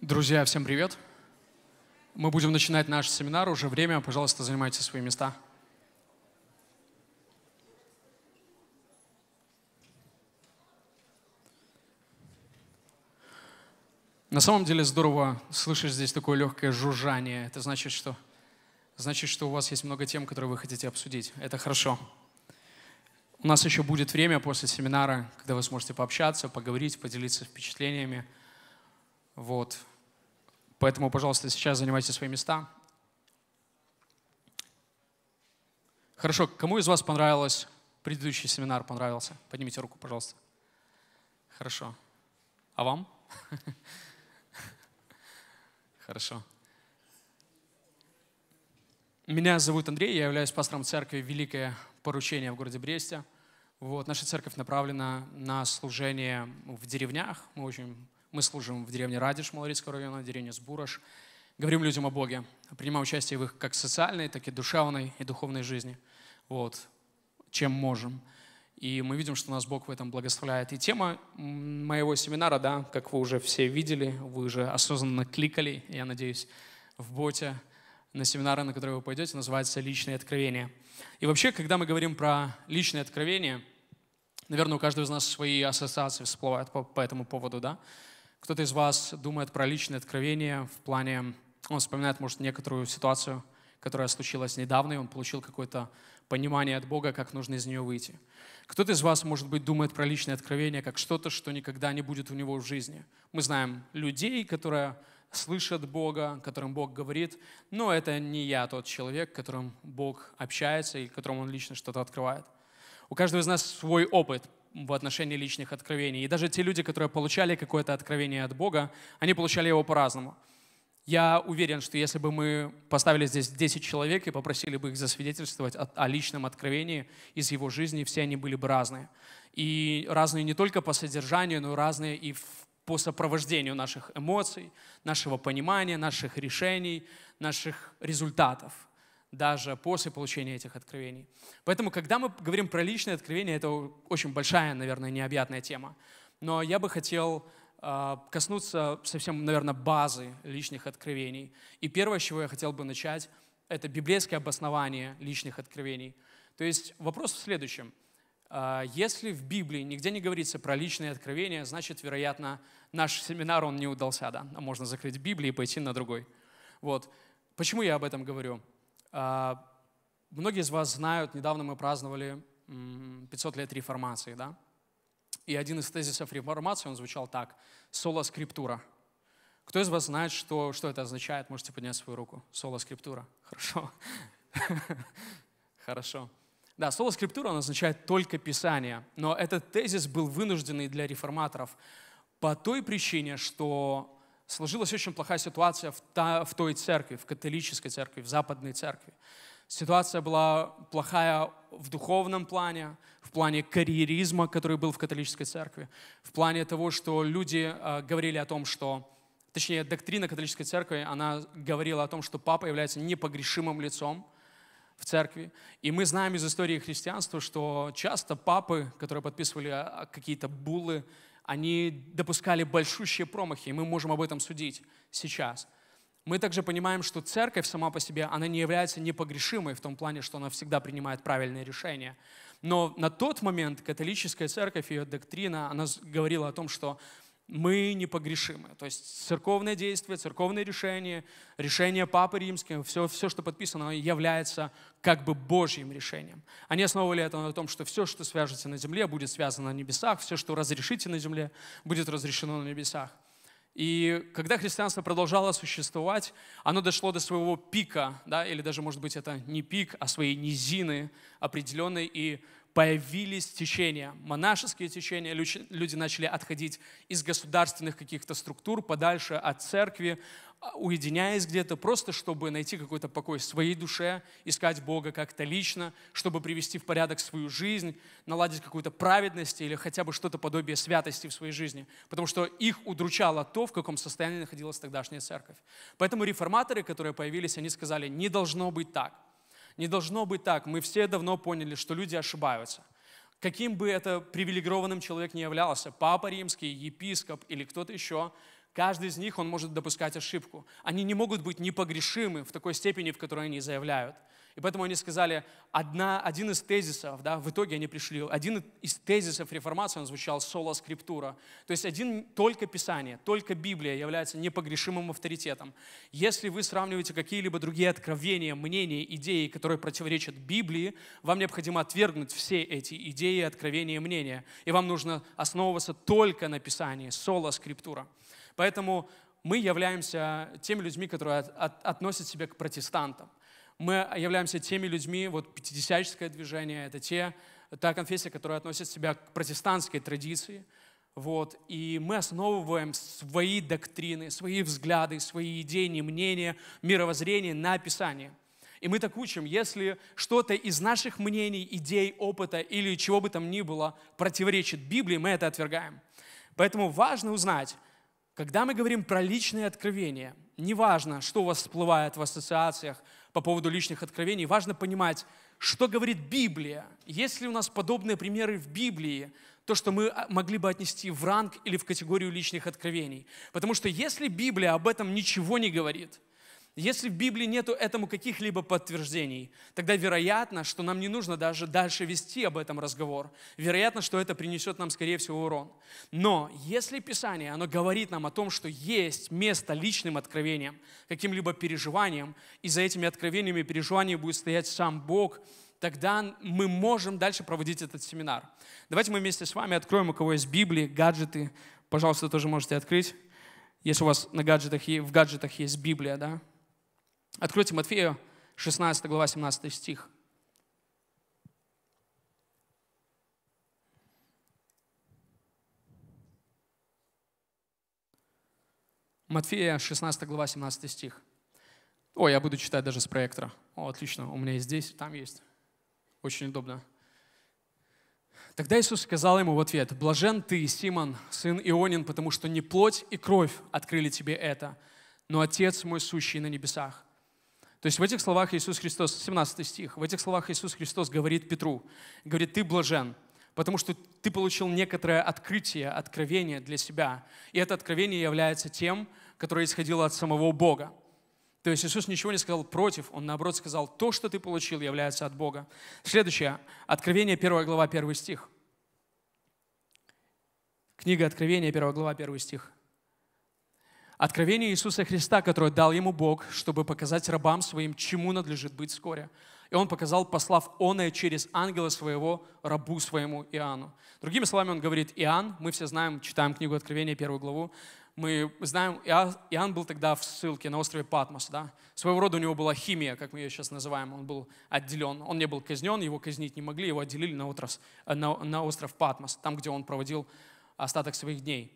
Друзья, всем привет. Мы будем начинать наш семинар. Уже время. Пожалуйста, занимайте свои места. На самом деле здорово слышать здесь такое легкое жужжание. Это значит, что значит, что у вас есть много тем, которые вы хотите обсудить. Это хорошо. У нас еще будет время после семинара, когда вы сможете пообщаться, поговорить, поделиться впечатлениями – вот. Поэтому, пожалуйста, сейчас занимайте свои места. Хорошо, кому из вас понравилось, предыдущий семинар понравился? Поднимите руку, пожалуйста. Хорошо. А вам? Хорошо. Меня зовут Андрей, я являюсь пастором церкви «Великое поручение» в городе Бресте. Вот, наша церковь направлена на служение в деревнях. Мы очень мы служим в деревне Радиш Малорицкого района, деревне Сбураш. Говорим людям о Боге, принимаем участие в их как социальной, так и душевной и духовной жизни. Вот, чем можем. И мы видим, что нас Бог в этом благословляет. И тема моего семинара, да, как вы уже все видели, вы уже осознанно кликали, я надеюсь, в боте на семинары, на которые вы пойдете, называется «Личные откровения». И вообще, когда мы говорим про личные откровения, наверное, у каждого из нас свои ассоциации всплывают по, по этому поводу, да? Кто-то из вас думает про личное откровение в плане, он вспоминает, может, некоторую ситуацию, которая случилась недавно, и он получил какое-то понимание от Бога, как нужно из нее выйти. Кто-то из вас, может быть, думает про личное откровение как что-то, что никогда не будет у него в жизни. Мы знаем людей, которые слышат Бога, которым Бог говорит, но это не я тот человек, которым Бог общается и которому он лично что-то открывает. У каждого из нас свой опыт, в отношении личных откровений. И даже те люди, которые получали какое-то откровение от Бога, они получали его по-разному. Я уверен, что если бы мы поставили здесь 10 человек и попросили бы их засвидетельствовать о, о личном откровении из его жизни, все они были бы разные. И разные не только по содержанию, но разные и в, по сопровождению наших эмоций, нашего понимания, наших решений, наших результатов даже после получения этих откровений. Поэтому, когда мы говорим про личные откровения, это очень большая, наверное, необъятная тема. Но я бы хотел а, коснуться совсем, наверное, базы личных откровений. И первое, с чего я хотел бы начать, это библейское обоснование личных откровений. То есть вопрос в следующем. А, если в Библии нигде не говорится про личные откровения, значит, вероятно, наш семинар, он не удался, да. Можно закрыть Библию и пойти на другой. Вот. Почему я об этом говорю? А, многие из вас знают, недавно мы праздновали 500 лет реформации, да? И один из тезисов реформации, он звучал так. Соло скриптура. Кто из вас знает, что, что это означает? Можете поднять свою руку. Соло скриптура. Хорошо. Хорошо. Да, соло скриптура, он означает только Писание. Но этот тезис был вынужденный для реформаторов по той причине, что сложилась очень плохая ситуация в, та, в той церкви, в католической церкви, в западной церкви. Ситуация была плохая в духовном плане, в плане карьеризма, который был в католической церкви, в плане того, что люди э, говорили о том, что, точнее, доктрина католической церкви, она говорила о том, что папа является непогрешимым лицом в церкви. И мы знаем из истории христианства, что часто папы, которые подписывали э, какие-то буллы, они допускали большущие промахи, и мы можем об этом судить сейчас. Мы также понимаем, что церковь сама по себе, она не является непогрешимой в том плане, что она всегда принимает правильные решения. Но на тот момент католическая церковь, ее доктрина, она говорила о том, что мы непогрешимы. То есть церковное действие, церковное решение, решение Папы Римского, все, все, что подписано, является как бы Божьим решением. Они основывали это на том, что все, что свяжете на земле, будет связано на небесах, все, что разрешите на земле, будет разрешено на небесах. И когда христианство продолжало существовать, оно дошло до своего пика, да, или даже, может быть, это не пик, а своей низины определенной, и появились течения, монашеские течения, люди начали отходить из государственных каких-то структур, подальше от церкви, а, уединяясь где-то, просто чтобы найти какой-то покой в своей душе, искать Бога как-то лично, чтобы привести в порядок свою жизнь, наладить какую-то праведность или хотя бы что-то подобие святости в своей жизни, потому что их удручало то, в каком состоянии находилась тогдашняя церковь. Поэтому реформаторы, которые появились, они сказали, не должно быть так – не должно быть так. Мы все давно поняли, что люди ошибаются. Каким бы это привилегированным человек ни являлся, папа римский, епископ или кто-то еще, каждый из них, он может допускать ошибку. Они не могут быть непогрешимы в такой степени, в которой они заявляют. И поэтому они сказали, одна, один из тезисов, да, в итоге они пришли, один из тезисов реформации, он звучал соло скриптура. То есть один, только Писание, только Библия является непогрешимым авторитетом. Если вы сравниваете какие-либо другие откровения, мнения, идеи, которые противоречат Библии, вам необходимо отвергнуть все эти идеи, откровения мнения. И вам нужно основываться только на Писании, соло скриптура. Поэтому мы являемся теми людьми, которые от, от, относят себя к протестантам. Мы являемся теми людьми, вот пятидесятническое движение, это те, та конфессия, которая относит себя к протестантской традиции, вот, и мы основываем свои доктрины, свои взгляды, свои идеи, мнения, мировоззрение на Писание. И мы так учим, если что-то из наших мнений, идей, опыта или чего бы там ни было противоречит Библии, мы это отвергаем. Поэтому важно узнать, когда мы говорим про личные откровения, неважно, что у вас всплывает в ассоциациях – по поводу личных откровений, важно понимать, что говорит Библия. Есть ли у нас подобные примеры в Библии, то, что мы а, могли бы отнести в ранг или в категорию личных откровений? Потому что если Библия об этом ничего не говорит – если в Библии нету этому каких-либо подтверждений, тогда вероятно, что нам не нужно даже дальше вести об этом разговор. Вероятно, что это принесет нам, скорее всего, урон. Но если Писание, оно говорит нам о том, что есть место личным откровениям, каким-либо переживаниям, и за этими откровениями и переживаниями будет стоять сам Бог, тогда мы можем дальше проводить этот семинар. Давайте мы вместе с вами откроем, у кого есть Библии, гаджеты. Пожалуйста, тоже можете открыть. Если у вас на гаджетах, в гаджетах есть Библия, да? Откройте Матфею, 16 глава, 17 стих. Матфея, 16 глава, 17 стих. О, я буду читать даже с проектора. О, отлично, у меня есть здесь, там есть. Очень удобно. Тогда Иисус сказал ему в ответ, «Блажен ты, Симон, сын Ионин, потому что не плоть и кровь открыли тебе это, но Отец мой сущий на небесах. То есть в этих словах Иисус Христос, 17 стих, в этих словах Иисус Христос говорит Петру, говорит, ты блажен, потому что ты получил некоторое открытие, откровение для себя. И это откровение является тем, которое исходило от самого Бога. То есть Иисус ничего не сказал против, Он наоборот сказал, то, что ты получил, является от Бога. Следующее, Откровение 1 глава 1 стих. Книга Откровения 1 глава 1 стих. Откровение Иисуса Христа, которое дал ему Бог, чтобы показать рабам своим, чему надлежит быть вскоре. И он показал, послав оное через ангела своего рабу своему Иоанну. Другими словами, он говорит, Иоанн, мы все знаем, читаем книгу Откровения, первую главу, мы знаем, Иоанн был тогда в ссылке на острове Патмос, да? Своего рода у него была химия, как мы ее сейчас называем, он был отделен. Он не был казнен, его казнить не могли, его отделили на, отрос, э, на, на остров Патмос, там, где он проводил остаток своих дней.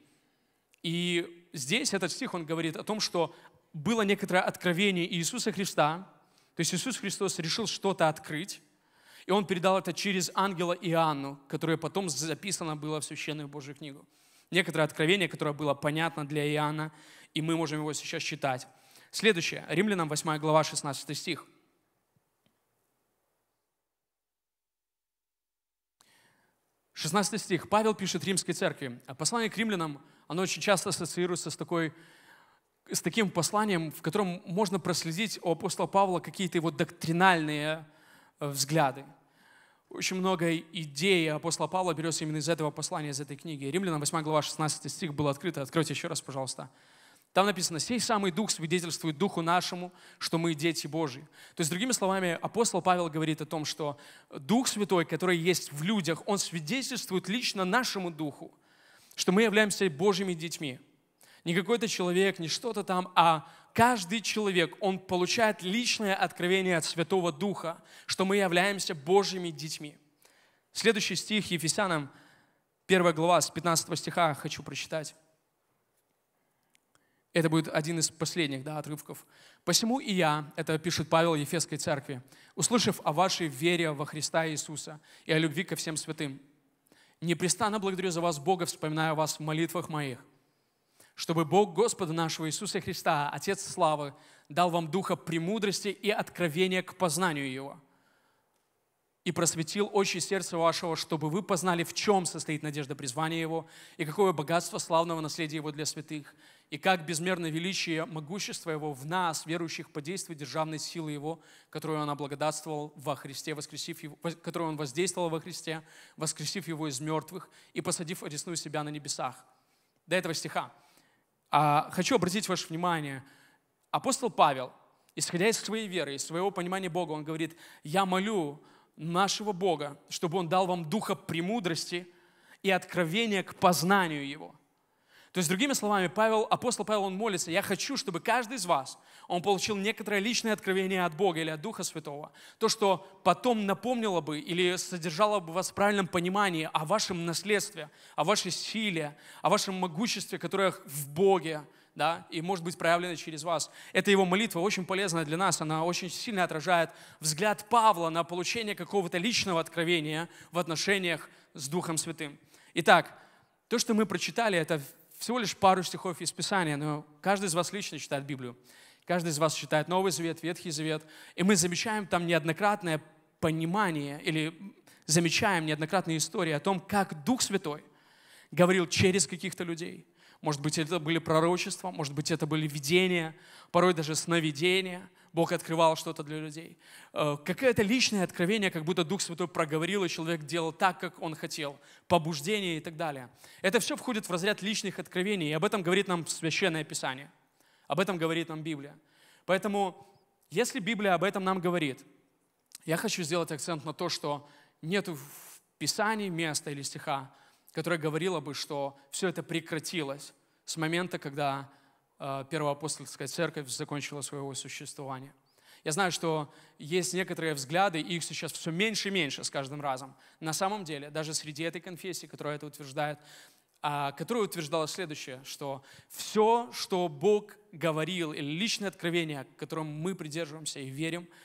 И здесь этот стих, он говорит о том, что было некоторое откровение Иисуса Христа, то есть Иисус Христос решил что-то открыть, и он передал это через ангела Иоанну, которое потом записано было в священную Божью книгу. Некоторое откровение, которое было понятно для Иоанна, и мы можем его сейчас читать. Следующее, Римлянам 8 глава, 16 стих. Шестнадцатый стих. Павел пишет римской церкви. «А послание к римлянам, оно очень часто ассоциируется с, такой, с таким посланием, в котором можно проследить у апостола Павла какие-то его доктринальные э, взгляды. Очень много идей апостола Павла берется именно из этого послания, из этой книги. Римлянам 8 глава 16 стих был открыт. Откройте еще раз, пожалуйста. Там написано, «Сей самый Дух свидетельствует Духу нашему, что мы дети Божьи». То есть, другими словами, апостол Павел говорит о том, что Дух Святой, который есть в людях, он свидетельствует лично нашему Духу – что мы являемся Божьими детьми. Не какой-то человек, не что-то там, а каждый человек, он получает личное откровение от Святого Духа, что мы являемся Божьими детьми. Следующий стих Ефесянам, 1 глава, с 15 стиха хочу прочитать. Это будет один из последних да, отрывков. «Посему и я», это пишет Павел Ефесской церкви, «услышав о вашей вере во Христа Иисуса и о любви ко всем святым, Непрестанно благодарю за вас, Бога, вспоминаю вас в молитвах моих, чтобы Бог Господа нашего Иисуса Христа, Отец Славы, дал вам духа премудрости и откровения к познанию Его и просветил очи сердца вашего, чтобы вы познали, в чем состоит надежда призвания Его и какое богатство славного наследия Его для святых, и как безмерное величие могущества Его в нас, верующих по действию державной силы Его, которую Он облагодатствовал во Христе, воскресив его, которую Он воздействовал во Христе, воскресив Его из мертвых и посадив одесную себя на небесах. До этого стиха. А, хочу обратить ваше внимание. Апостол Павел, исходя из своей веры, из своего понимания Бога, он говорит, «Я молю нашего Бога, чтобы Он дал вам духа премудрости и откровения к познанию Его». То есть, другими словами, Павел, апостол Павел, он молится, я хочу, чтобы каждый из вас, он получил некоторое личное откровение от Бога или от Духа Святого, то, что потом напомнило бы или содержало бы вас в правильном понимании о вашем наследстве, о вашей силе, о вашем могуществе, которое в Боге, да, и может быть проявлено через вас. Эта его молитва очень полезная для нас, она очень сильно отражает взгляд Павла на получение какого-то личного откровения в отношениях с Духом Святым. Итак, то, что мы прочитали, это всего лишь пару стихов из Писания, но каждый из вас лично читает Библию. Каждый из вас читает Новый Завет, Ветхий Завет. И мы замечаем там неоднократное понимание или замечаем неоднократные истории о том, как Дух Святой говорил через каких-то людей. Может быть, это были пророчества, может быть, это были видения, порой даже сновидения – Бог открывал что-то для людей. Э, какое-то личное откровение, как будто Дух Святой проговорил, и человек делал так, как он хотел. Побуждение и так далее. Это все входит в разряд личных откровений, и об этом говорит нам Священное Писание. Об этом говорит нам Библия. Поэтому, если Библия об этом нам говорит, я хочу сделать акцент на то, что нет в Писании места или стиха, которое говорило бы, что все это прекратилось с момента, когда Э, первоапостольская церковь закончила своего существования. Я знаю, что есть некоторые взгляды, и их сейчас все меньше и меньше с каждым разом. На самом деле, даже среди этой конфессии, которая это утверждает, а, которая утверждала следующее, что все, что Бог говорил, или личное откровение, которым мы придерживаемся и верим –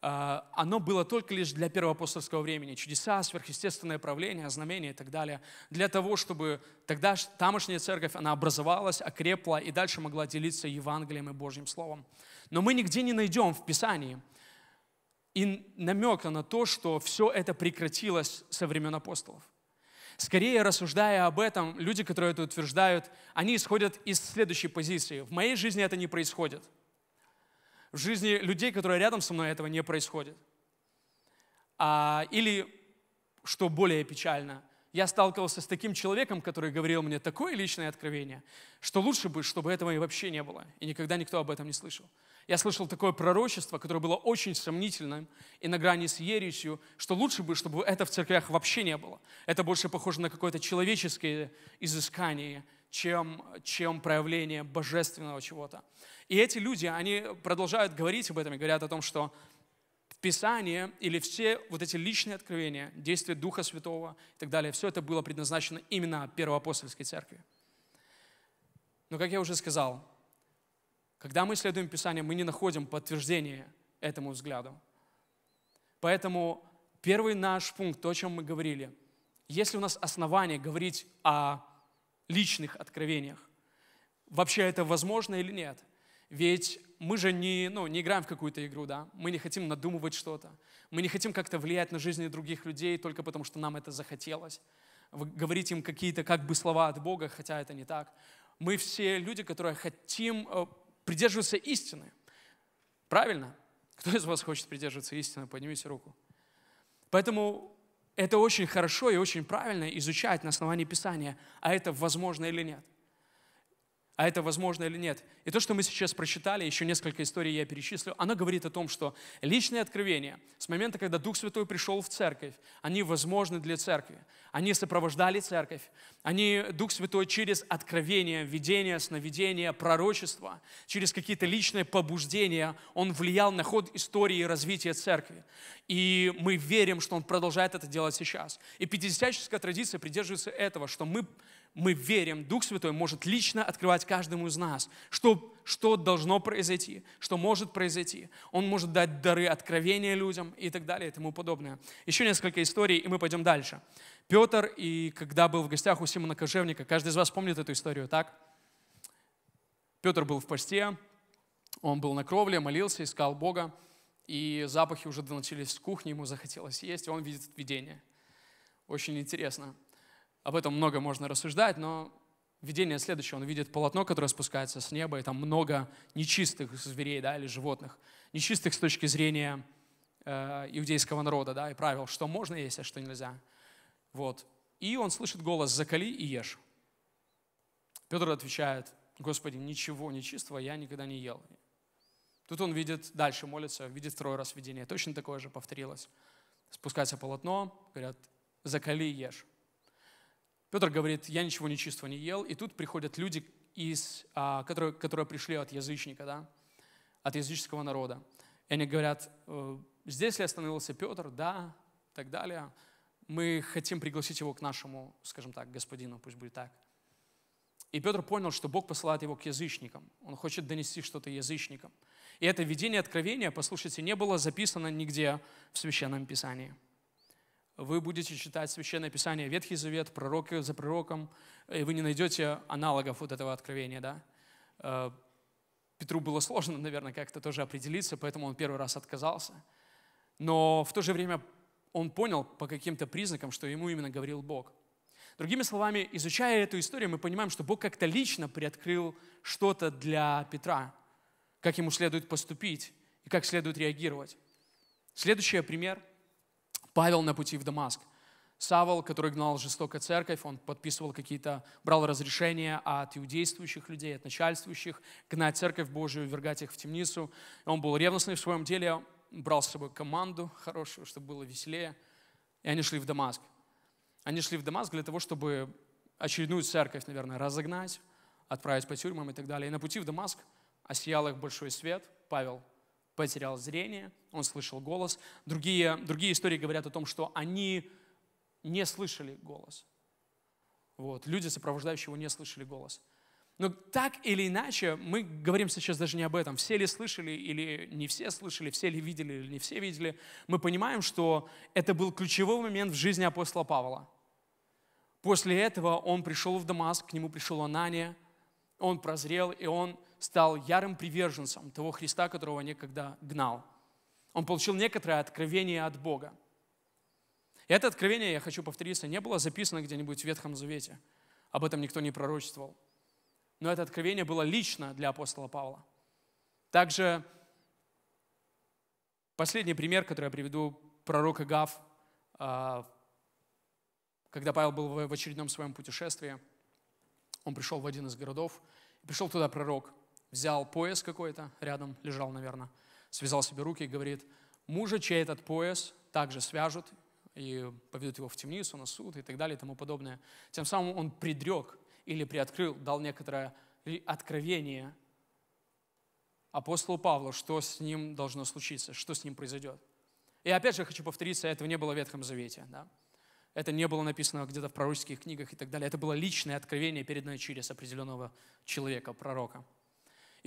а, оно было только лишь для первоапостольского времени. Чудеса, сверхъестественное правление, знамения и так далее. Для того, чтобы тогда тамошняя церковь, она образовалась, окрепла и дальше могла делиться Евангелием и Божьим Словом. Но мы нигде не найдем в Писании и намека на то, что все это прекратилось со времен апостолов. Скорее, рассуждая об этом, люди, которые это утверждают, они исходят из следующей позиции. В моей жизни это не происходит – в жизни людей, которые рядом со мной, этого не происходит. А, или, что более печально, я сталкивался с таким человеком, который говорил мне такое личное откровение, что лучше бы, чтобы этого и вообще не было, и никогда никто об этом не слышал. Я слышал такое пророчество, которое было очень сомнительным и на грани с ересью, что лучше бы, чтобы это в церквях вообще не было. Это больше похоже на какое-то человеческое изыскание – чем, чем проявление божественного чего-то. И эти люди, они продолжают говорить об этом и говорят о том, что Писание или все вот эти личные откровения, действия Духа Святого и так далее, все это было предназначено именно Первоапостольской Церкви. Но, как я уже сказал, когда мы следуем Писанию, мы не находим подтверждения этому взгляду. Поэтому первый наш пункт, то, о чем мы говорили, если у нас основание говорить о личных откровениях. Вообще это возможно или нет? Ведь мы же не, ну, не играем в какую-то игру, да? Мы не хотим надумывать что-то. Мы не хотим как-то влиять на жизни других людей только потому, что нам это захотелось. Говорить им какие-то как бы слова от Бога, хотя это не так. Мы все люди, которые хотим э, придерживаться истины. Правильно? Кто из вас хочет придерживаться истины? Поднимите руку. Поэтому это очень хорошо и очень правильно изучать на основании Писания, а это возможно или нет а это возможно или нет. И то, что мы сейчас прочитали, еще несколько историй я перечислю, она говорит о том, что личные откровения с момента, когда Дух Святой пришел в церковь, они возможны для церкви. Они сопровождали церковь. Они, Дух Святой, через откровение, видение, сновидение, пророчество, через какие-то личные побуждения, он влиял на ход истории и развития церкви. И мы верим, что он продолжает это делать сейчас. И пятидесятническая традиция придерживается этого, что мы мы верим, Дух Святой может лично открывать каждому из нас, что, что должно произойти, что может произойти. Он может дать дары откровения людям и так далее и тому подобное. Еще несколько историй, и мы пойдем дальше. Петр, и когда был в гостях у Симона Кожевника, каждый из вас помнит эту историю, так? Петр был в посте, он был на кровле, молился, искал Бога, и запахи уже доносились с кухни, ему захотелось есть, и он видит видение. Очень интересно об этом много можно рассуждать, но видение следующее. Он видит полотно, которое спускается с неба, и там много нечистых зверей да, или животных. Нечистых с точки зрения э, иудейского народа да, и правил, что можно есть, а что нельзя. Вот. И он слышит голос «закали и ешь». Петр отвечает, «Господи, ничего нечистого я никогда не ел». Тут он видит, дальше молится, видит второй раз видение. Точно такое же повторилось. Спускается полотно, говорят, «закали и ешь». Петр говорит, я ничего нечистого не ел. И тут приходят люди, из, а, которые, которые пришли от язычника, да, от языческого народа. И они говорят, «Э, здесь ли остановился Петр, да, и так далее. Мы хотим пригласить его к нашему, скажем так, господину, пусть будет так. И Петр понял, что Бог посылает его к язычникам. Он хочет донести что-то язычникам. И это видение откровения, послушайте, не было записано нигде в Священном Писании вы будете читать Священное Писание, Ветхий Завет, пророки за пророком, и вы не найдете аналогов вот этого откровения, да. Э, Петру было сложно, наверное, как-то тоже определиться, поэтому он первый раз отказался. Но в то же время он понял по каким-то признакам, что ему именно говорил Бог. Другими словами, изучая эту историю, мы понимаем, что Бог как-то лично приоткрыл что-то для Петра, как ему следует поступить и как следует реагировать. Следующий пример Павел на пути в Дамаск. Савол, который гнал жестоко церковь, он подписывал какие-то, брал разрешения от иудействующих людей, от начальствующих, гнать церковь Божию, вергать их в темницу. Он был ревностный в своем деле, брал с собой команду хорошую, чтобы было веселее. И они шли в Дамаск. Они шли в Дамаск для того, чтобы очередную церковь, наверное, разогнать, отправить по тюрьмам и так далее. И на пути в Дамаск осиял их большой свет. Павел потерял зрение, он слышал голос. Другие, другие истории говорят о том, что они не слышали голос. Вот, люди, сопровождающие его, не слышали голос. Но так или иначе, мы говорим сейчас даже не об этом. Все ли слышали или не все слышали, все ли видели или не все видели. Мы понимаем, что это был ключевой момент в жизни апостола Павла. После этого он пришел в Дамаск, к нему пришел Анания, он прозрел, и он стал ярым приверженцем того Христа, которого некогда гнал. Он получил некоторое откровение от Бога. И это откровение, я хочу повториться, не было записано где-нибудь в Ветхом Завете. Об этом никто не пророчествовал. Но это откровение было лично для апостола Павла. Также последний пример, который я приведу, пророк Агав, а, когда Павел был в очередном своем путешествии, он пришел в один из городов, пришел туда пророк – взял пояс какой-то, рядом лежал, наверное, связал себе руки и говорит, мужа, чей этот пояс, также свяжут и поведут его в темницу, на суд и так далее и тому подобное. Тем самым он предрек или приоткрыл, дал некоторое откровение апостолу Павлу, что с ним должно случиться, что с ним произойдет. И опять же хочу повториться, этого не было в Ветхом Завете. Да? Это не было написано где-то в пророческих книгах и так далее. Это было личное откровение, переданное через определенного человека, пророка.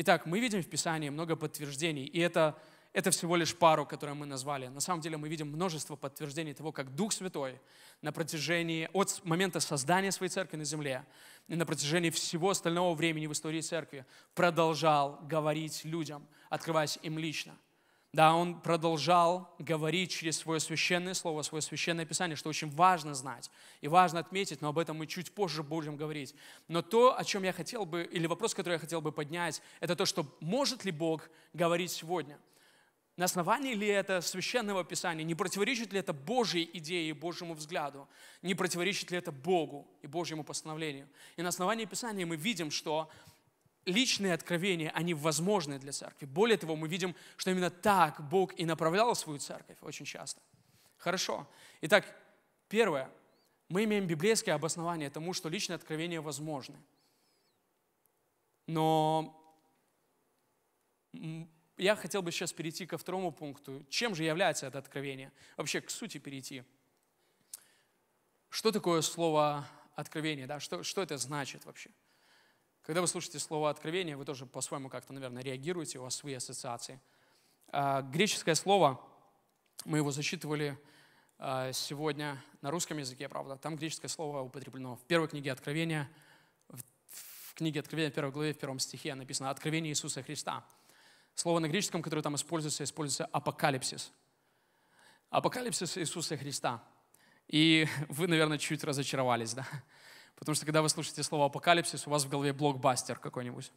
Итак, мы видим в Писании много подтверждений, и это, это всего лишь пару, которые мы назвали. На самом деле мы видим множество подтверждений того, как Дух Святой на протяжении, от момента создания своей церкви на земле и на протяжении всего остального времени в истории церкви продолжал говорить людям, открываясь им лично – да, он продолжал говорить через свое священное слово, свое священное писание, что очень важно знать и важно отметить, но об этом мы чуть позже будем говорить. Но то, о чем я хотел бы, или вопрос, который я хотел бы поднять, это то, что может ли Бог говорить сегодня? На основании ли это священного писания? Не противоречит ли это Божьей идее и Божьему взгляду? Не противоречит ли это Богу и Божьему постановлению? И на основании писания мы видим, что личные откровения, они возможны для церкви. Более того, мы видим, что именно так Бог и направлял свою церковь очень часто. Хорошо. Итак, первое. Мы имеем библейское обоснование тому, что личные откровения возможны. Но я хотел бы сейчас перейти ко второму пункту. Чем же является это откровение? Вообще к сути перейти. Что такое слово откровение? Да? Что, что это значит вообще? Когда вы слушаете слово «откровение», вы тоже по-своему как-то, наверное, реагируете, у вас свои ассоциации. А, греческое слово, мы его зачитывали а, сегодня на русском языке, правда, там греческое слово употреблено в первой книге Откровения, в книге Откровения, в первой главе, в первом стихе написано «Откровение Иисуса Христа». Слово на греческом, которое там используется, используется «апокалипсис». Апокалипсис Иисуса Христа. И вы, наверное, чуть разочаровались, да? Потому что когда вы слушаете слово апокалипсис, у вас в голове блокбастер какой-нибудь.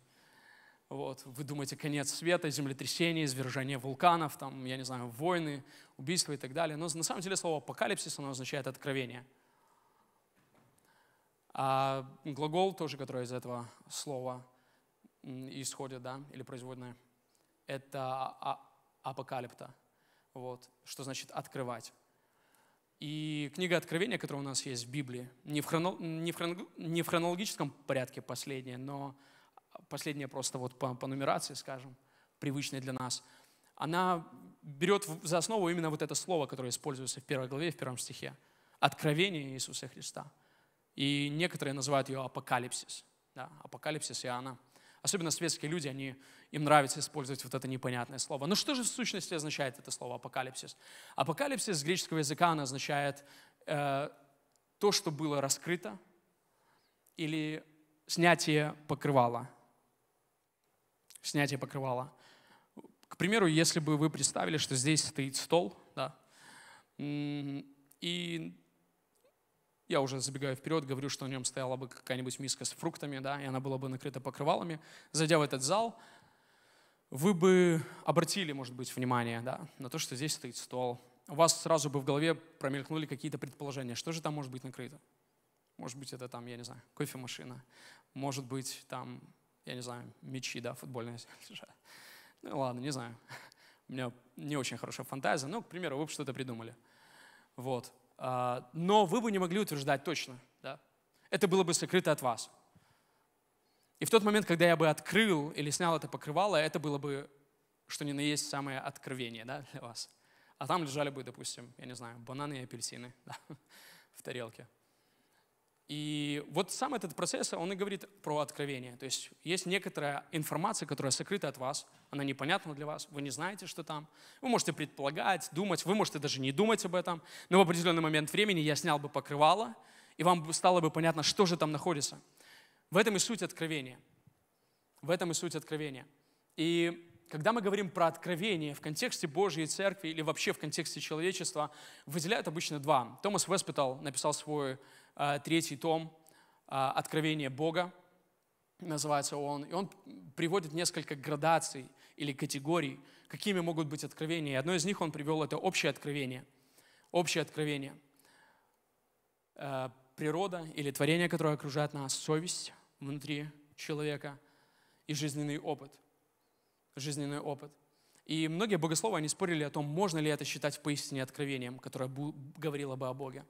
Вот, вы думаете, конец света, землетрясение, извержение вулканов, там, я не знаю, войны, убийства и так далее. Но на самом деле слово апокалипсис, оно означает откровение. А глагол тоже, который из этого слова исходит, да, или производное, это «а-, а-, апокалипта, вот, что значит открывать. И книга Откровения, которая у нас есть в Библии, не в, хроно, не в, хрон, не в хронологическом порядке последняя, но последняя просто вот по, по нумерации, скажем, привычная для нас, она берет за основу именно вот это слово, которое используется в первой главе, в первом стихе. Откровение Иисуса Христа. И некоторые называют ее апокалипсис. Да, апокалипсис Иоанна. Особенно светские люди, они, им нравится использовать вот это непонятное слово. Но что же в сущности означает это слово апокалипсис? Апокалипсис с греческого языка оно означает э, то, что было раскрыто, или снятие покрывала. Снятие покрывала. К примеру, если бы вы представили, что здесь стоит стол, да, и я уже забегаю вперед, говорю, что на нем стояла бы какая-нибудь миска с фруктами, да, и она была бы накрыта покрывалами. Зайдя в этот зал, вы бы обратили, может быть, внимание да, на то, что здесь стоит стол. У вас сразу бы в голове промелькнули какие-то предположения, что же там может быть накрыто. Может быть, это там, я не знаю, кофемашина. Может быть, там, я не знаю, мечи, да, футбольные Ну ладно, не знаю. У меня не очень хорошая фантазия. Ну, к примеру, вы бы что-то придумали. Вот. А, но вы бы не могли утверждать точно. Да? Это было бы сокрыто от вас. И в тот момент, когда я бы открыл или снял это покрывало, это было бы, что ни на есть, самое откровение да, для вас. А там лежали бы, допустим, я не знаю, бананы и апельсины да, в тарелке. И вот сам этот процесс, он и говорит про откровение. То есть есть некоторая информация, которая сокрыта от вас, она непонятна для вас, вы не знаете, что там. Вы можете предполагать, думать, вы можете даже не думать об этом, но в определенный момент времени я снял бы покрывало, и вам стало бы понятно, что же там находится. В этом и суть откровения. В этом и суть откровения. И когда мы говорим про откровение в контексте Божьей Церкви или вообще в контексте человечества, выделяют обычно два. Томас Веспитал написал свой Э, третий том э, «Откровение Бога», называется он, и он приводит несколько градаций или категорий, какими могут быть откровения. И одно из них он привел – это общее откровение. Общее откровение. Э, природа или творение, которое окружает нас, совесть внутри человека и жизненный опыт. Жизненный опыт. И многие богословы, они спорили о том, можно ли это считать поистине откровением, которое говорило бы о Боге.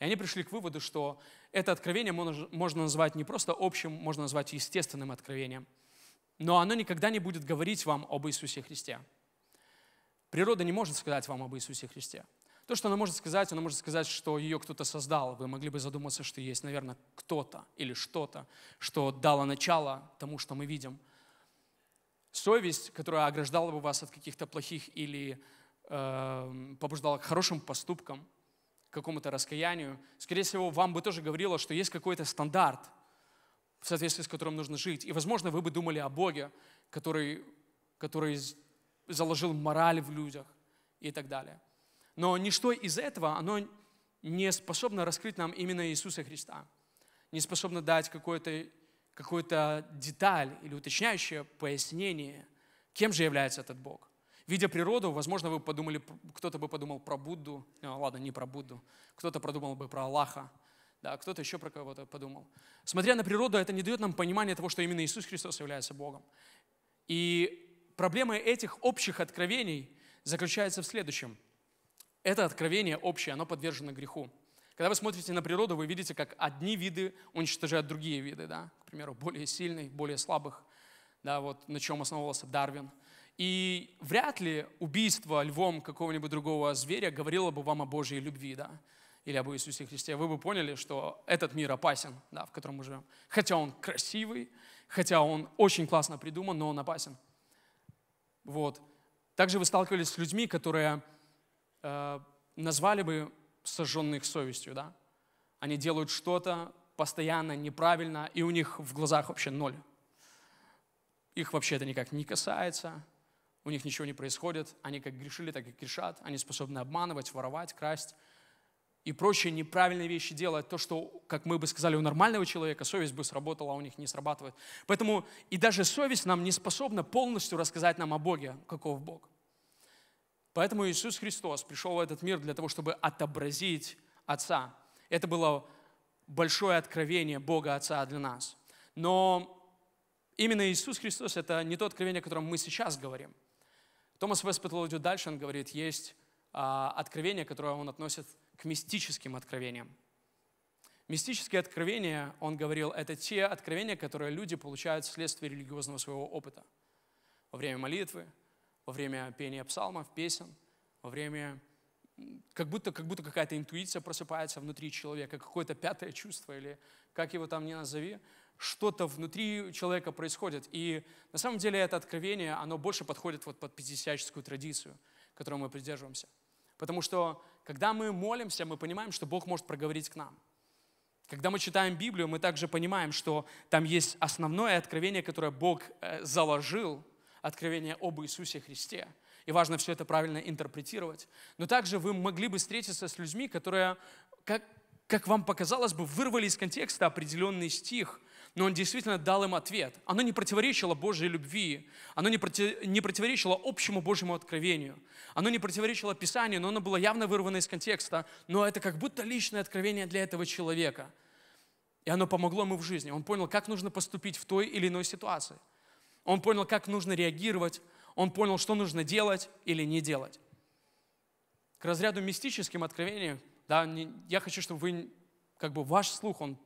И они пришли к выводу, что это откровение можно назвать не просто общим, можно назвать естественным откровением. Но оно никогда не будет говорить вам об Иисусе Христе. Природа не может сказать вам об Иисусе Христе. То, что она может сказать, она может сказать, что ее кто-то создал. Вы могли бы задуматься, что есть, наверное, кто-то или что-то, что дало начало тому, что мы видим. Совесть, которая ограждала бы вас от каких-то плохих или э, побуждала к хорошим поступкам, какому-то раскаянию, скорее всего, вам бы тоже говорило, что есть какой-то стандарт, в соответствии с которым нужно жить. И, возможно, вы бы думали о Боге, который, который заложил мораль в людях и так далее. Но ничто из этого, оно не способно раскрыть нам именно Иисуса Христа, не способно дать какую-то какую деталь или уточняющее пояснение, кем же является этот Бог – Видя природу, возможно, вы подумали, кто-то бы подумал про Будду, ну, ладно, не про Будду, кто-то продумал бы про Аллаха, да, кто-то еще про кого-то подумал. Смотря на природу, это не дает нам понимания того, что именно Иисус Христос является Богом. И проблема этих общих откровений заключается в следующем. Это откровение общее, оно подвержено греху. Когда вы смотрите на природу, вы видите, как одни виды уничтожают другие виды, да? к примеру, более сильных, более слабых. Да, вот на чем основывался Дарвин – и вряд ли убийство львом какого-нибудь другого зверя говорило бы вам о Божьей любви, да, или об Иисусе Христе. Вы бы поняли, что этот мир опасен, да, в котором мы живем. Хотя он красивый, хотя он очень классно придуман, но он опасен. Вот. Также вы сталкивались с людьми, которые э, назвали бы сожженных совестью, да. Они делают что-то постоянно неправильно, и у них в глазах вообще ноль. Их вообще это никак не касается у них ничего не происходит, они как грешили, так и грешат, они способны обманывать, воровать, красть и прочие неправильные вещи делать, то, что, как мы бы сказали, у нормального человека совесть бы сработала, а у них не срабатывает. Поэтому и даже совесть нам не способна полностью рассказать нам о Боге, каков Бог. Поэтому Иисус Христос пришел в этот мир для того, чтобы отобразить Отца. Это было большое откровение Бога Отца для нас. Но именно Иисус Христос – это не то откровение, о котором мы сейчас говорим. Томас Веспитл идет дальше, он говорит, есть а, откровение, которое он относит к мистическим откровениям. Мистические откровения, он говорил, это те откровения, которые люди получают вследствие религиозного своего опыта. Во время молитвы, во время пения псалмов, песен, во время... Как будто, как будто какая-то интуиция просыпается внутри человека, какое-то пятое чувство, или как его там ни назови, что-то внутри человека происходит. И на самом деле это откровение, оно больше подходит вот под пятидесятческую традицию, которую мы придерживаемся. Потому что, когда мы молимся, мы понимаем, что Бог может проговорить к нам. Когда мы читаем Библию, мы также понимаем, что там есть основное откровение, которое Бог э, заложил, откровение об Иисусе Христе. И важно все это правильно интерпретировать. Но также вы могли бы встретиться с людьми, которые, как, как вам показалось бы, вырвали из контекста определенный стих но он действительно дал им ответ. Оно не противоречило Божьей любви, оно не, проти... не противоречило общему Божьему откровению, оно не противоречило Писанию, но оно было явно вырвано из контекста, но это как будто личное откровение для этого человека. И оно помогло ему в жизни. Он понял, как нужно поступить в той или иной ситуации. Он понял, как нужно реагировать, он понял, что нужно делать или не делать. К разряду мистическим откровениям, да, я хочу, чтобы вы, как бы ваш слух, он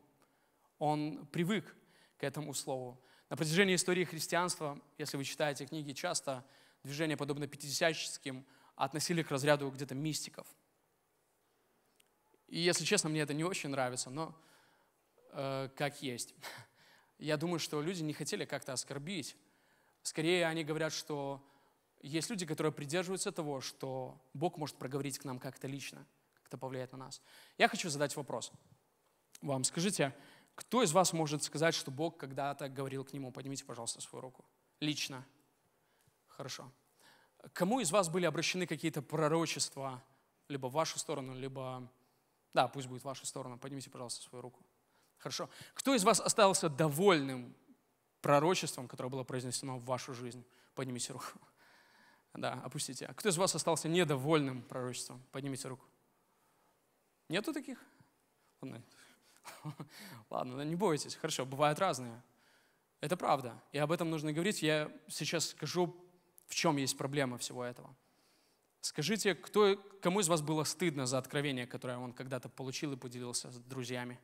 он привык к этому слову. На протяжении истории христианства, если вы читаете книги, часто движения, подобно пятидесятническим относили к разряду где-то мистиков. И, если честно, мне это не очень нравится, но э, как есть. Я думаю, что люди не хотели как-то оскорбить. Скорее, они говорят, что есть люди, которые придерживаются того, что Бог может проговорить к нам как-то лично, как-то повлиять на нас. Я хочу задать вопрос вам. Скажите, кто из вас может сказать, что Бог когда-то говорил к нему? Поднимите, пожалуйста, свою руку. Лично. Хорошо. Кому из вас были обращены какие-то пророчества, либо в вашу сторону, либо... Да, пусть будет в вашу сторону. Поднимите, пожалуйста, свою руку. Хорошо. Кто из вас остался довольным пророчеством, которое было произнесено в вашу жизнь? Поднимите руку. Да, опустите. А кто из вас остался недовольным пророчеством? Поднимите руку. Нету таких? Ладно, ну не бойтесь, хорошо, бывают разные. Это правда, и об этом нужно говорить. Я сейчас скажу, в чем есть проблема всего этого. Скажите, кто, кому из вас было стыдно за откровение, которое он когда-то получил и поделился с друзьями?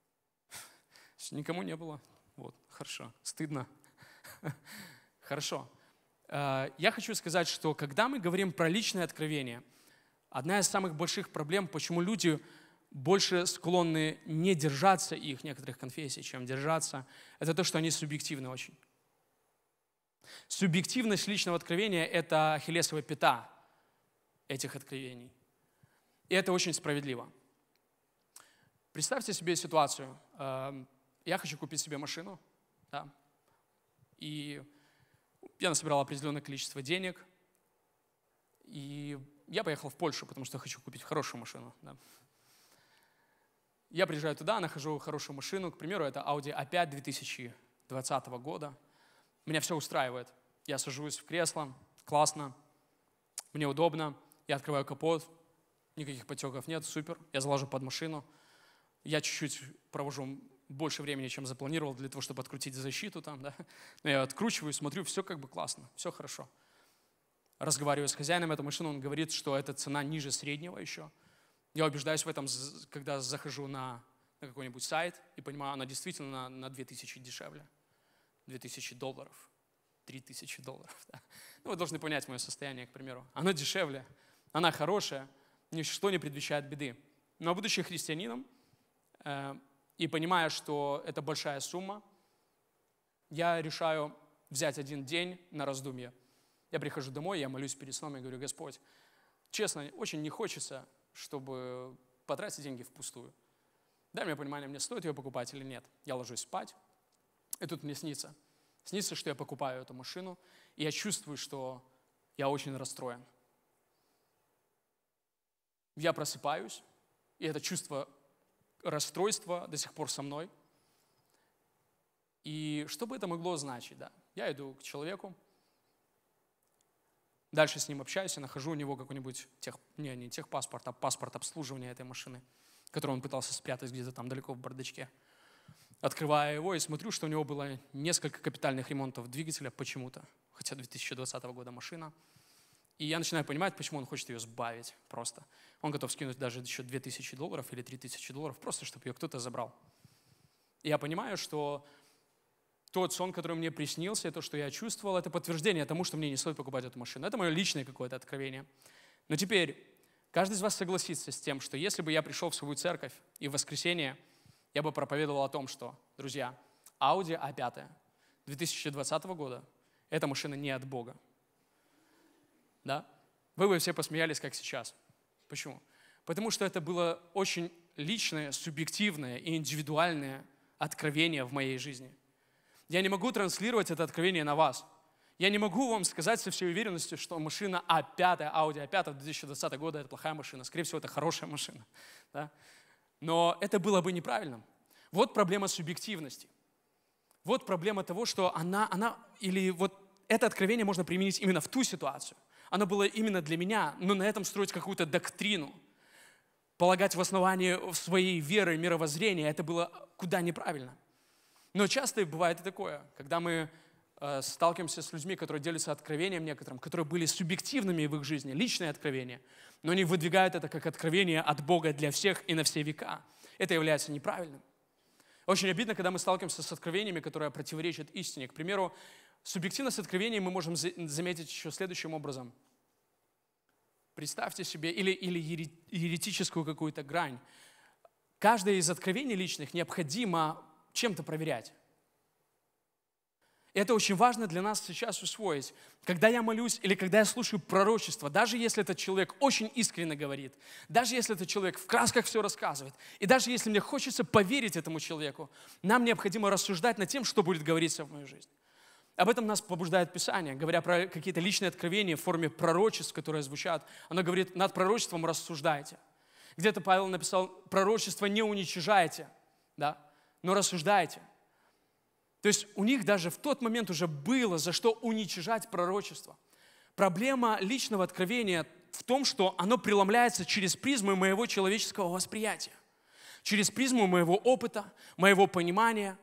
Никому не было. Вот, хорошо. Стыдно. Хорошо. Э, я хочу сказать, что когда мы говорим про личное откровение, одна из самых больших проблем, почему люди больше склонны не держаться их некоторых конфессий, чем держаться, это то, что они субъективны очень. Субъективность личного откровения – это ахиллесова пята этих откровений. И это очень справедливо. Представьте себе ситуацию. Эм, я хочу купить себе машину, да, и я насобирал определенное количество денег, и я поехал в Польшу, потому что хочу купить хорошую машину. Да. Я приезжаю туда, нахожу хорошую машину, к примеру, это Audi A5 2020 года. Меня все устраивает. Я сажусь в кресло, классно, мне удобно, я открываю капот, никаких потеков нет, супер, я заложу под машину. Я чуть-чуть провожу больше времени, чем запланировал для того, чтобы открутить защиту там, да. Но я откручиваю, смотрю, все как бы классно, все хорошо. Разговариваю с хозяином этой машины, он говорит, что эта цена ниже среднего еще – я убеждаюсь в этом, когда захожу на, на какой-нибудь сайт и понимаю, она действительно на, на 2000 дешевле. 2000 долларов. 3000 долларов. Да. Ну, вы должны понять мое состояние, к примеру. Она дешевле, она хорошая, ничто не предвещает беды. Но будучи христианином э, и понимая, что это большая сумма, я решаю взять один день на раздумье. Я прихожу домой, я молюсь перед сном, я говорю, Господь, честно, очень не хочется чтобы потратить деньги впустую. Дай мне понимание, мне стоит ее покупать или нет. Я ложусь спать, и тут мне снится. Снится, что я покупаю эту машину, и я чувствую, что я очень расстроен. Я просыпаюсь, и это чувство расстройства до сих пор со мной. И что бы это могло значить, да? Я иду к человеку, Дальше с ним общаюсь и нахожу у него какой-нибудь тех, не, не техпаспорт, а паспорт обслуживания этой машины, который он пытался спрятать где-то там далеко в бардачке. Открываю его и смотрю, что у него было несколько капитальных ремонтов двигателя почему-то, хотя 2020 года машина. И я начинаю понимать, почему он хочет ее сбавить просто. Он готов скинуть даже еще 2000 долларов или 3000 долларов, просто чтобы ее кто-то забрал. И я понимаю, что тот сон, который мне приснился, и то, что я чувствовал, это подтверждение тому, что мне не стоит покупать эту машину. Это мое личное какое-то откровение. Но теперь каждый из вас согласится с тем, что если бы я пришел в свою церковь и в воскресенье я бы проповедовал о том, что, друзья, Audi A5 2020 года – эта машина не от Бога. Да? Вы бы все посмеялись, как сейчас. Почему? Потому что это было очень личное, субъективное и индивидуальное откровение в моей жизни – я не могу транслировать это откровение на вас. Я не могу вам сказать со всей уверенностью, что машина А5, Audi А5 2020 года – это плохая машина. Скорее всего, это хорошая машина. Да? Но это было бы неправильным. Вот проблема субъективности. Вот проблема того, что она, она или вот это откровение можно применить именно в ту ситуацию. Оно было именно для меня, но на этом строить какую-то доктрину, полагать в основании своей веры, мировоззрения, это было куда неправильно. Но часто бывает и такое, когда мы э, сталкиваемся с людьми, которые делятся откровением некоторым, которые были субъективными в их жизни, личные откровения, но они выдвигают это как откровение от Бога для всех и на все века. Это является неправильным. Очень обидно, когда мы сталкиваемся с откровениями, которые противоречат истине. К примеру, субъективность откровений мы можем заметить еще следующим образом. Представьте себе, или, или еретическую какую-то грань. Каждое из откровений личных необходимо чем-то проверять. И это очень важно для нас сейчас усвоить. Когда я молюсь или когда я слушаю пророчество, даже если этот человек очень искренне говорит, даже если этот человек в красках все рассказывает, и даже если мне хочется поверить этому человеку, нам необходимо рассуждать над тем, что будет говориться в мою жизнь. Об этом нас побуждает Писание, говоря про какие-то личные откровения в форме пророчеств, которые звучат. Оно говорит, над пророчеством рассуждайте. Где-то Павел написал, пророчество не уничижайте. Да? но рассуждайте. То есть у них даже в тот момент уже было за что уничижать пророчество. Проблема личного откровения в том, что оно преломляется через призму моего человеческого восприятия, через призму моего опыта, моего понимания.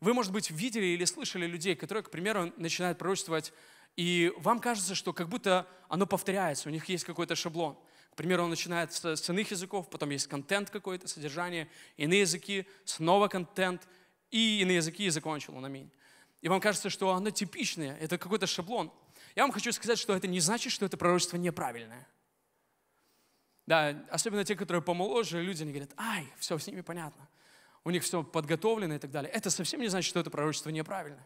Вы, может быть, видели или слышали людей, которые, к примеру, начинают пророчествовать, и вам кажется, что как будто оно повторяется, у них есть какой-то шаблон. К он начинает с, с иных языков, потом есть контент какой-то, содержание, иные языки, снова контент и иные языки, и закончил он, аминь. И вам кажется, что оно типичное, это какой-то шаблон. Я вам хочу сказать, что это не значит, что это пророчество неправильное. Да, особенно те, которые помоложе, люди, они говорят, ай, все с ними понятно. У них все подготовлено и так далее. Это совсем не значит, что это пророчество неправильное.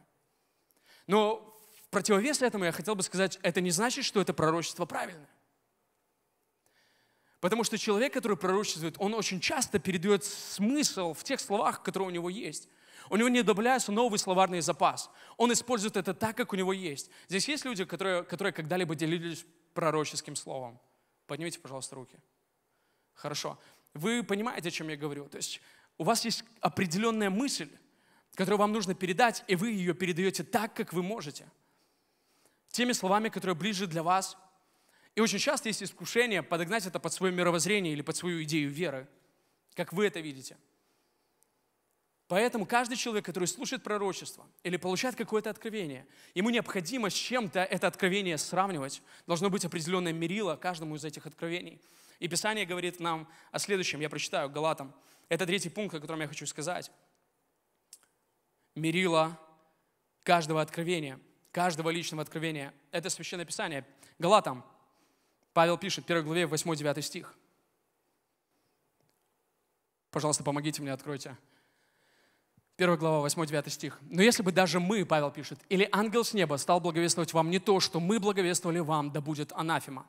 Но в противовес этому я хотел бы сказать, это не значит, что это пророчество правильное. Потому что человек, который пророчествует, он очень часто передает смысл в тех словах, которые у него есть. У него не добавляется новый словарный запас. Он использует это так, как у него есть. Здесь есть люди, которые, которые когда-либо делились пророческим словом? Поднимите, пожалуйста, руки. Хорошо. Вы понимаете, о чем я говорю? То есть у вас есть определенная мысль, которую вам нужно передать, и вы ее передаете так, как вы можете. Теми словами, которые ближе для вас и очень часто есть искушение подогнать это под свое мировоззрение или под свою идею веры, как вы это видите. Поэтому каждый человек, который слушает пророчество или получает какое-то откровение, ему необходимо с чем-то это откровение сравнивать. Должно быть определенное мерило каждому из этих откровений. И Писание говорит нам о следующем, я прочитаю Галатам. Это третий пункт, о котором я хочу сказать. Мерило каждого откровения, каждого личного откровения. Это Священное Писание. Галатам, Павел пишет, в 1 главе, 8-9 стих. Пожалуйста, помогите мне, откройте. 1 глава, 8-9 стих. «Но если бы даже мы, Павел пишет, или ангел с неба стал благовествовать вам не то, что мы благовествовали вам, да будет анафема.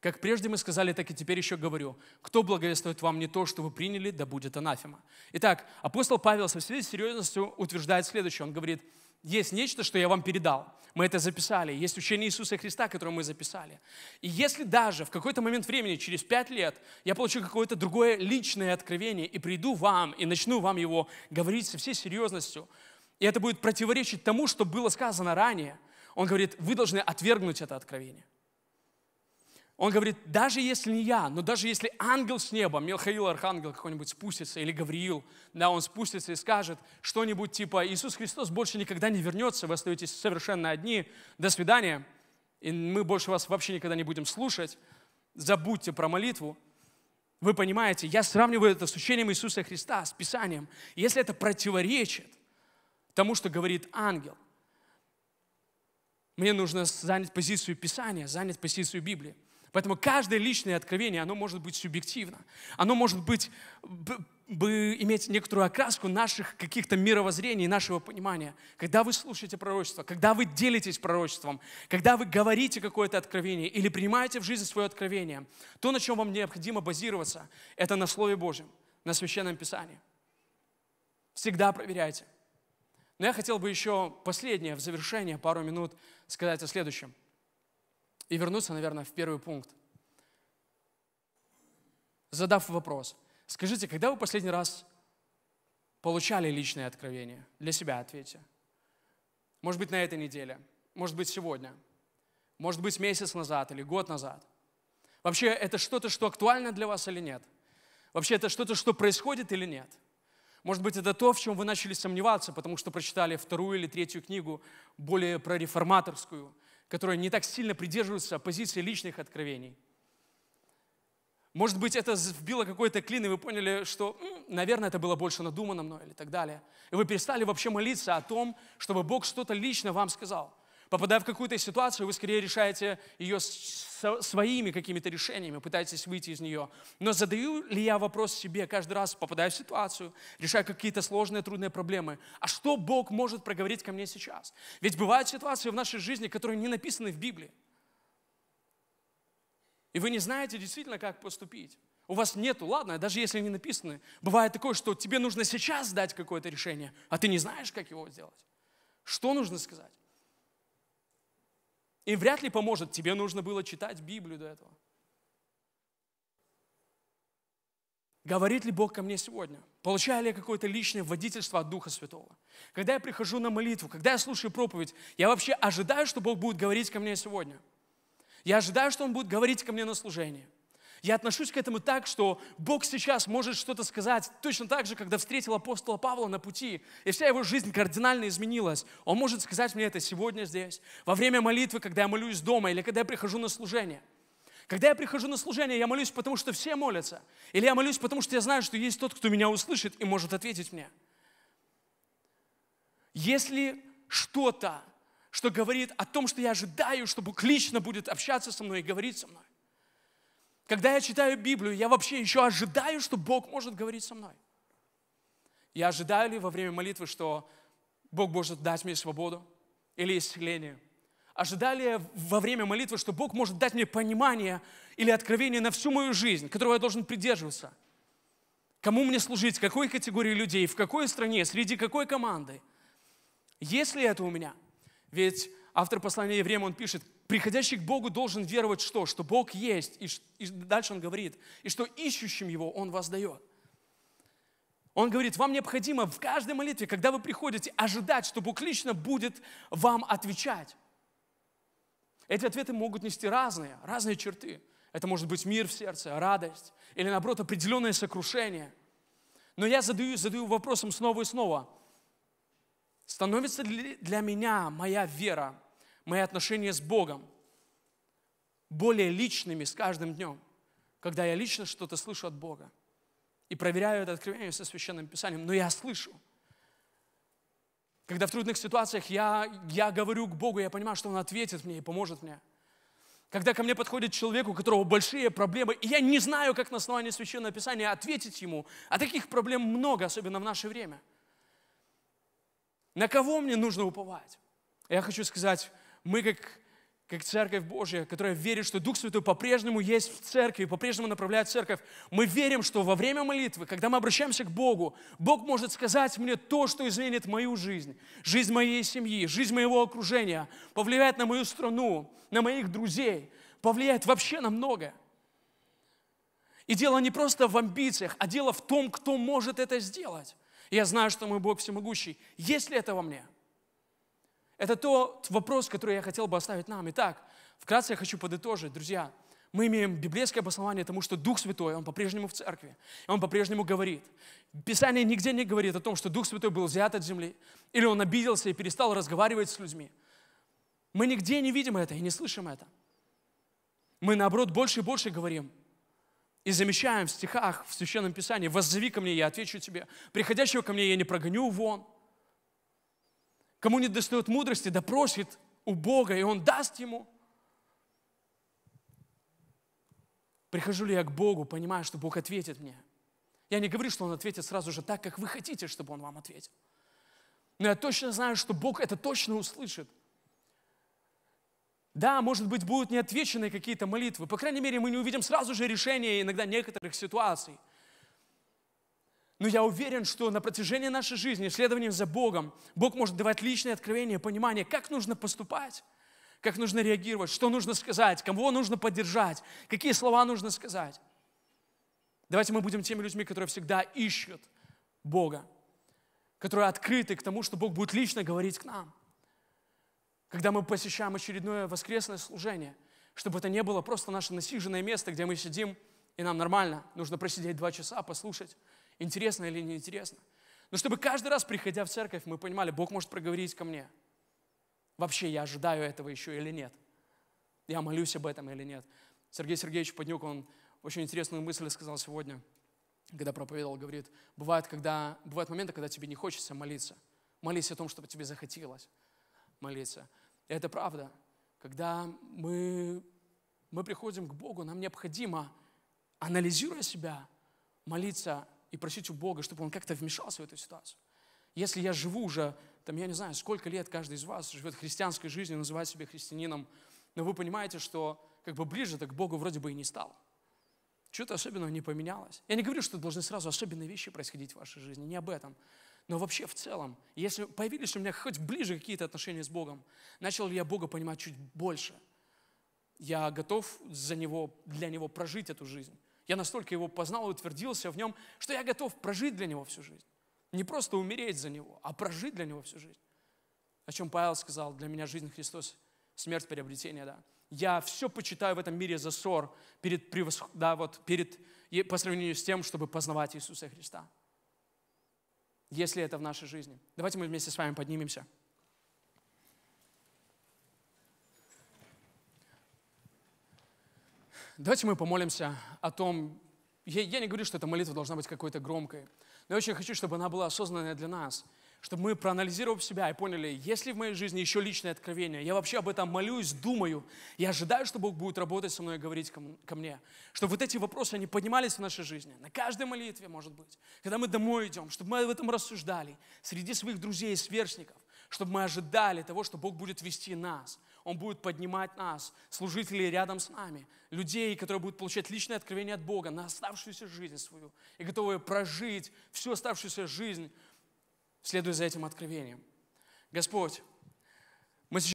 Как прежде мы сказали, так и теперь еще говорю. Кто благовествует вам не то, что вы приняли, да будет анафема». Итак, апостол Павел со всей серьезностью утверждает следующее. Он говорит – есть нечто, что я вам передал. Мы это записали. Есть учение Иисуса Христа, которое мы записали. И если даже в какой-то момент времени, через пять лет, я получу какое-то другое личное откровение и приду вам, и начну вам его говорить со всей серьезностью, и это будет противоречить тому, что было сказано ранее, он говорит, вы должны отвергнуть это откровение – он говорит, даже если не я, но даже если ангел с неба, Милхаил, архангел какой-нибудь спустится, или Гавриил, да, он спустится и скажет что-нибудь типа, Иисус Христос больше никогда не вернется, вы остаетесь совершенно одни, до свидания, и мы больше вас вообще никогда не будем слушать, забудьте про молитву. Вы понимаете, я сравниваю это с учением Иисуса Христа, с Писанием. Если это противоречит тому, что говорит ангел, мне нужно занять позицию Писания, занять позицию Библии. Поэтому каждое личное откровение, оно может быть субъективно. Оно может быть, б, б, иметь некоторую окраску наших каких-то мировоззрений, нашего понимания. Когда вы слушаете пророчество, когда вы делитесь пророчеством, когда вы говорите какое-то откровение или принимаете в жизнь свое откровение, то, на чем вам необходимо базироваться, это на Слове Божьем, на Священном Писании. Всегда проверяйте. Но я хотел бы еще последнее, в завершение, пару минут сказать о следующем – и вернуться, наверное, в первый пункт, задав вопрос. Скажите, когда вы последний раз получали личное откровение? Для себя ответьте. Может быть, на этой неделе, может быть, сегодня, может быть, месяц назад или год назад. Вообще, это что-то, что актуально для вас или нет? Вообще, это что-то, что происходит или нет? Может быть, это то, в чем вы начали сомневаться, потому что прочитали вторую или третью книгу, более прореформаторскую – которые не так сильно придерживаются позиции личных откровений. Может быть, это вбило какой-то клин, и вы поняли, что, наверное, это было больше надумано мной или так далее. И вы перестали вообще молиться о том, чтобы Бог что-то лично вам сказал. Попадая в какую-то ситуацию, вы скорее решаете ее своими какими-то решениями, пытаетесь выйти из нее. Но задаю ли я вопрос себе каждый раз, попадая в ситуацию, решая какие-то сложные, трудные проблемы, а что Бог может проговорить ко мне сейчас? Ведь бывают ситуации в нашей жизни, которые не написаны в Библии. И вы не знаете действительно, как поступить. У вас нету, ладно, даже если не написаны. Бывает такое, что тебе нужно сейчас дать какое-то решение, а ты не знаешь, как его сделать. Что нужно сказать? И вряд ли поможет. Тебе нужно было читать Библию до этого. Говорит ли Бог ко мне сегодня? Получаю ли я какое-то личное водительство от Духа Святого? Когда я прихожу на молитву, когда я слушаю проповедь, я вообще ожидаю, что Бог будет говорить ко мне сегодня. Я ожидаю, что Он будет говорить ко мне на служении. Я отношусь к этому так, что Бог сейчас может что-то сказать. Точно так же, когда встретил апостола Павла на пути, и вся его жизнь кардинально изменилась. Он может сказать мне это сегодня здесь, во время молитвы, когда я молюсь дома, или когда я прихожу на служение. Когда я прихожу на служение, я молюсь, потому что все молятся. Или я молюсь, потому что я знаю, что есть тот, кто меня услышит и может ответить мне. Если что-то, что говорит о том, что я ожидаю, что Бог лично будет общаться со мной и говорить со мной, когда я читаю Библию, я вообще еще ожидаю, что Бог может говорить со мной. Я ожидаю ли во время молитвы, что Бог может дать мне свободу или исцеление? Ожидаю ли я во время молитвы, что Бог может дать мне понимание или откровение на всю мою жизнь, которого я должен придерживаться? Кому мне служить, какой категории людей, в какой стране, среди какой команды? Есть ли это у меня? Ведь автор послания евреям, он пишет, приходящий к Богу должен веровать что? Что Бог есть, и, и дальше он говорит, и что ищущим Его Он воздает. Он говорит, вам необходимо в каждой молитве, когда вы приходите, ожидать, что Бог лично будет вам отвечать. Эти ответы могут нести разные, разные черты. Это может быть мир в сердце, радость, или наоборот определенное сокрушение. Но я задаю, задаю вопросом снова и снова. Становится ли для меня моя вера мои отношения с Богом более личными с каждым днем, когда я лично что-то слышу от Бога и проверяю это откровение со Священным Писанием, но я слышу. Когда в трудных ситуациях я, я говорю к Богу, я понимаю, что Он ответит мне и поможет мне. Когда ко мне подходит человек, у которого большие проблемы, и я не знаю, как на основании Священного Писания ответить ему, а таких проблем много, особенно в наше время. На кого мне нужно уповать? Я хочу сказать, мы как, как Церковь Божья, которая верит, что Дух Святой по-прежнему есть в Церкви, по-прежнему направляет Церковь, мы верим, что во время молитвы, когда мы обращаемся к Богу, Бог может сказать мне то, что изменит мою жизнь, жизнь моей семьи, жизнь моего окружения, повлияет на мою страну, на моих друзей, повлияет вообще на многое. И дело не просто в амбициях, а дело в том, кто может это сделать. Я знаю, что мой Бог всемогущий. Есть ли это во мне? – это тот вопрос, который я хотел бы оставить нам. Итак, вкратце я хочу подытожить, друзья. Мы имеем библейское обоснование тому, что Дух Святой, Он по-прежнему в церкви, Он по-прежнему говорит. Писание нигде не говорит о том, что Дух Святой был взят от земли, или Он обиделся и перестал разговаривать с людьми. Мы нигде не видим это и не слышим это. Мы, наоборот, больше и больше говорим и замечаем в стихах, в Священном Писании, «Воззови ко мне, я отвечу тебе, приходящего ко мне я не прогоню вон». Кому не достает мудрости, да просит у Бога, и Он даст ему. Прихожу ли я к Богу, понимая, что Бог ответит мне? Я не говорю, что Он ответит сразу же так, как вы хотите, чтобы Он вам ответил. Но я точно знаю, что Бог это точно услышит. Да, может быть, будут неотвеченные какие-то молитвы. По крайней мере, мы не увидим сразу же решение иногда некоторых ситуаций – но я уверен, что на протяжении нашей жизни, исследованием за Богом, Бог может давать личное откровение, понимание, как нужно поступать, как нужно реагировать, что нужно сказать, кого нужно поддержать, какие слова нужно сказать. Давайте мы будем теми людьми, которые всегда ищут Бога, которые открыты к тому, что Бог будет лично говорить к нам. Когда мы посещаем очередное воскресное служение, чтобы это не было просто наше насиженное место, где мы сидим, и нам нормально, нужно просидеть два часа, послушать. Интересно или неинтересно? Но чтобы каждый раз, приходя в церковь, мы понимали, Бог может проговорить ко мне. Вообще, я ожидаю этого еще или нет? Я молюсь об этом или нет? Сергей Сергеевич Поднюк, он очень интересную мысль сказал сегодня, когда проповедовал, говорит, бывает, когда, бывают моменты, когда тебе не хочется молиться. Молись о том, чтобы тебе захотелось молиться. И это правда. Когда мы, мы приходим к Богу, нам необходимо, анализируя себя, молиться и просить у Бога, чтобы Он как-то вмешался в эту ситуацию. Если я живу уже, там, я не знаю, сколько лет каждый из вас живет христианской жизнью, называет себя христианином, но вы понимаете, что как бы ближе так к Богу вроде бы и не стал. Что-то особенного не поменялось. Я не говорю, что должны сразу особенные вещи происходить в вашей жизни, не об этом. Но вообще в целом, если появились у меня хоть ближе какие-то отношения с Богом, начал ли я Бога понимать чуть больше, я готов за Него, для Него прожить эту жизнь. Я настолько его познал и утвердился в нем, что я готов прожить для него всю жизнь. Не просто умереть за него, а прожить для него всю жизнь. О чем Павел сказал, для меня жизнь Христос, смерть приобретение, да. Я все почитаю в этом мире за ссор перед, превосх... да, вот, перед, по сравнению с тем, чтобы познавать Иисуса Христа. Если это в нашей жизни. Давайте мы вместе с вами поднимемся. Давайте мы помолимся о том, я, я не говорю, что эта молитва должна быть какой-то громкой, но я очень хочу, чтобы она была осознанная для нас, чтобы мы проанализировали себя и поняли, есть ли в моей жизни еще личное откровение, я вообще об этом молюсь, думаю, я ожидаю, что Бог будет работать со мной и говорить ко мне, чтобы вот эти вопросы, они поднимались в нашей жизни, на каждой молитве, может быть, когда мы домой идем, чтобы мы об этом рассуждали, среди своих друзей и сверстников, чтобы мы ожидали того, что Бог будет вести нас – он будет поднимать нас, служителей рядом с нами, людей, которые будут получать личное откровение от Бога на оставшуюся жизнь свою и готовы прожить всю оставшуюся жизнь, следуя за этим откровением. Господь,